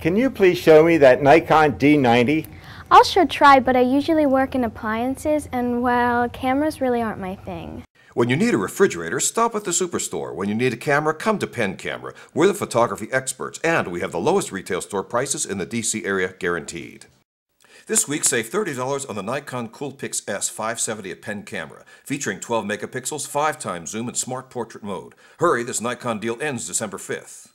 Can you please show me that Nikon D90? I'll sure try, but I usually work in appliances, and well, cameras really aren't my thing. When you need a refrigerator, stop at the superstore. When you need a camera, come to Pen Camera. We're the photography experts, and we have the lowest retail store prices in the DC area guaranteed. This week, save $30 on the Nikon Coolpix S570 at Pen Camera, featuring 12 megapixels, 5 times zoom, and smart portrait mode. Hurry, this Nikon deal ends December 5th.